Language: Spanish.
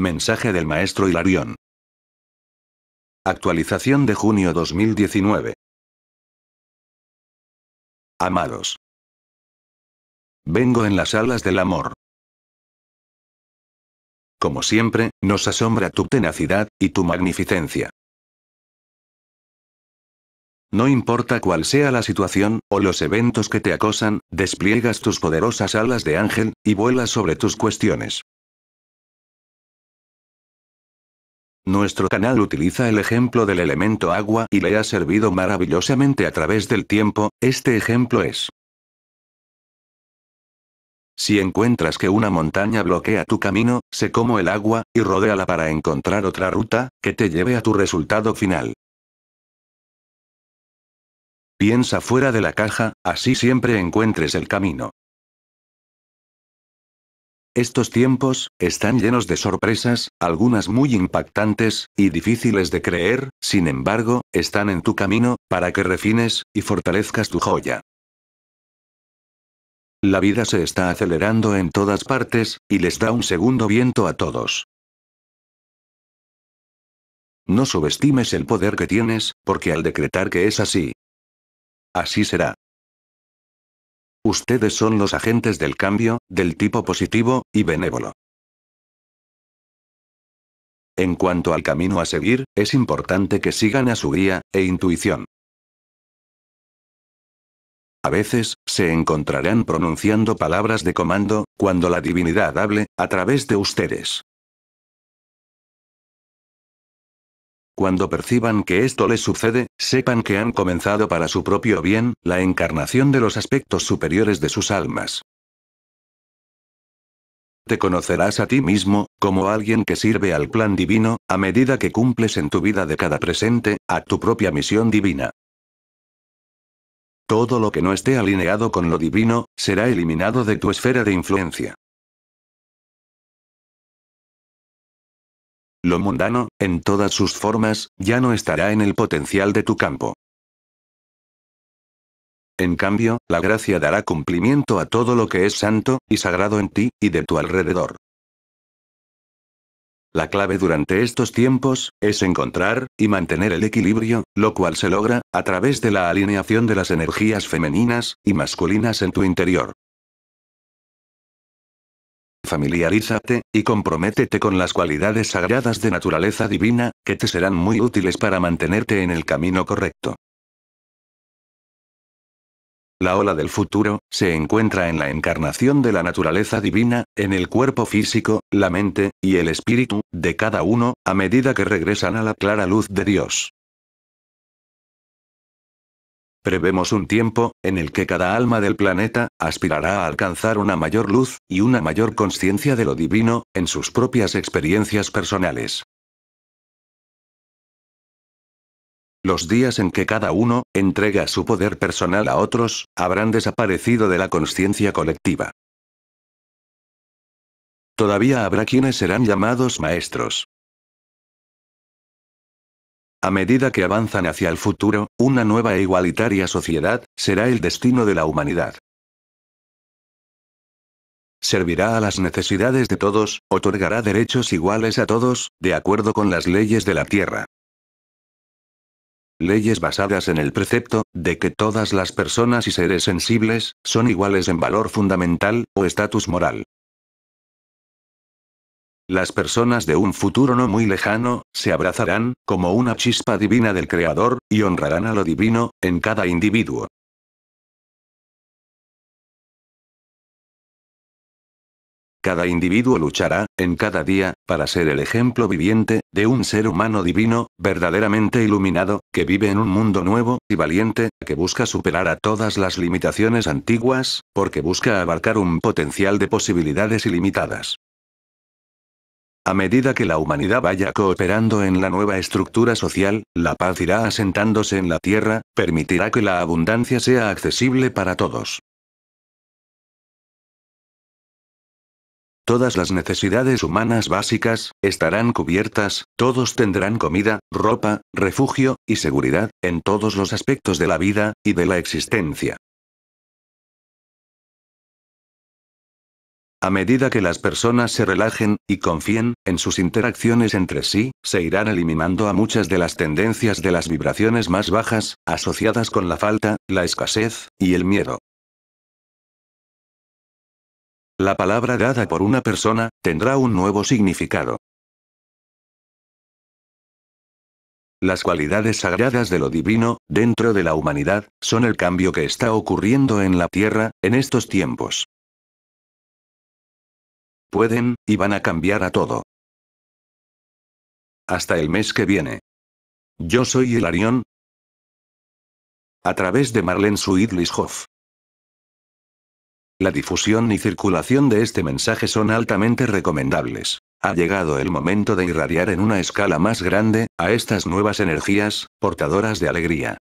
Mensaje del maestro Hilarión. Actualización de junio 2019. Amados. Vengo en las alas del amor. Como siempre, nos asombra tu tenacidad, y tu magnificencia. No importa cuál sea la situación, o los eventos que te acosan, despliegas tus poderosas alas de ángel, y vuelas sobre tus cuestiones. Nuestro canal utiliza el ejemplo del elemento agua y le ha servido maravillosamente a través del tiempo, este ejemplo es. Si encuentras que una montaña bloquea tu camino, sé como el agua, y rodéala para encontrar otra ruta, que te lleve a tu resultado final. Piensa fuera de la caja, así siempre encuentres el camino. Estos tiempos, están llenos de sorpresas, algunas muy impactantes, y difíciles de creer, sin embargo, están en tu camino, para que refines, y fortalezcas tu joya. La vida se está acelerando en todas partes, y les da un segundo viento a todos. No subestimes el poder que tienes, porque al decretar que es así, así será. Ustedes son los agentes del cambio, del tipo positivo, y benévolo. En cuanto al camino a seguir, es importante que sigan a su guía, e intuición. A veces, se encontrarán pronunciando palabras de comando, cuando la divinidad hable, a través de ustedes. Cuando perciban que esto les sucede, sepan que han comenzado para su propio bien, la encarnación de los aspectos superiores de sus almas. Te conocerás a ti mismo, como alguien que sirve al plan divino, a medida que cumples en tu vida de cada presente, a tu propia misión divina. Todo lo que no esté alineado con lo divino, será eliminado de tu esfera de influencia. Lo mundano, en todas sus formas, ya no estará en el potencial de tu campo. En cambio, la gracia dará cumplimiento a todo lo que es santo y sagrado en ti, y de tu alrededor. La clave durante estos tiempos, es encontrar, y mantener el equilibrio, lo cual se logra, a través de la alineación de las energías femeninas, y masculinas en tu interior. Familiarízate, y comprométete con las cualidades sagradas de naturaleza divina, que te serán muy útiles para mantenerte en el camino correcto. La ola del futuro, se encuentra en la encarnación de la naturaleza divina, en el cuerpo físico, la mente, y el espíritu, de cada uno, a medida que regresan a la clara luz de Dios. Prevemos un tiempo, en el que cada alma del planeta, aspirará a alcanzar una mayor luz, y una mayor conciencia de lo divino, en sus propias experiencias personales. Los días en que cada uno, entrega su poder personal a otros, habrán desaparecido de la conciencia colectiva. Todavía habrá quienes serán llamados maestros. A medida que avanzan hacia el futuro, una nueva e igualitaria sociedad, será el destino de la humanidad. Servirá a las necesidades de todos, otorgará derechos iguales a todos, de acuerdo con las leyes de la Tierra. Leyes basadas en el precepto, de que todas las personas y seres sensibles, son iguales en valor fundamental, o estatus moral. Las personas de un futuro no muy lejano, se abrazarán, como una chispa divina del Creador, y honrarán a lo divino, en cada individuo. Cada individuo luchará, en cada día, para ser el ejemplo viviente, de un ser humano divino, verdaderamente iluminado, que vive en un mundo nuevo, y valiente, que busca superar a todas las limitaciones antiguas, porque busca abarcar un potencial de posibilidades ilimitadas. A medida que la humanidad vaya cooperando en la nueva estructura social, la paz irá asentándose en la Tierra, permitirá que la abundancia sea accesible para todos. Todas las necesidades humanas básicas estarán cubiertas, todos tendrán comida, ropa, refugio y seguridad, en todos los aspectos de la vida y de la existencia. A medida que las personas se relajen, y confíen, en sus interacciones entre sí, se irán eliminando a muchas de las tendencias de las vibraciones más bajas, asociadas con la falta, la escasez, y el miedo. La palabra dada por una persona, tendrá un nuevo significado. Las cualidades sagradas de lo divino, dentro de la humanidad, son el cambio que está ocurriendo en la Tierra, en estos tiempos. Pueden, y van a cambiar a todo. Hasta el mes que viene. Yo soy el Arión. A través de Marlene Suidlishoff. La difusión y circulación de este mensaje son altamente recomendables. Ha llegado el momento de irradiar en una escala más grande, a estas nuevas energías, portadoras de alegría.